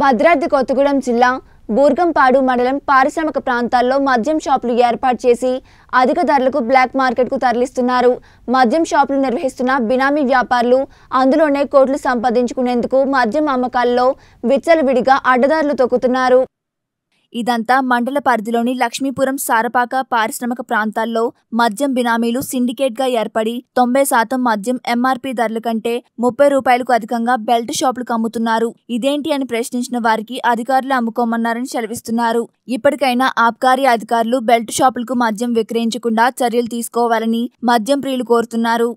భద్రాద్రి కొత్తగూడెం జిల్లా బూర్గంపాడు మండలం పారిశ్రామిక ప్రాంతాల్లో మద్యం షాపులు ఏర్పాటు చేసి అధిక ధరలకు బ్లాక్ మార్కెట్కు తరలిస్తున్నారు మద్యం షాపులు నిర్వహిస్తున్న బినామీ వ్యాపారులు అందులోనే కోట్లు సంపాదించుకునేందుకు మద్యం అమ్మకాల్లో విచ్చలవిడిగా అడ్డదారులు తొక్కుతున్నారు ఇదంతా మండల పరిధిలోని లక్ష్మీపురం సారపాక పారిశ్రామిక ప్రాంతాల్లో మద్యం బినామీలు సిండికేట్గా ఏర్పడి తొంభై శాతం మద్యం ఎంఆర్పీ ధరల కంటే ముప్పై రూపాయలకు అధికంగా బెల్ట్ షాపులు అమ్ముతున్నారు ఇదేంటి అని ప్రశ్నించిన వారికి అధికారులు అమ్ముకోమన్నారని సెలవిస్తున్నారు ఇప్పటికైనా ఆబ్కారీ అధికారులు బెల్ట్ షాపులకు మద్యం విక్రయించకుండా చర్యలు తీసుకోవాలని మద్యం ప్రియులు కోరుతున్నారు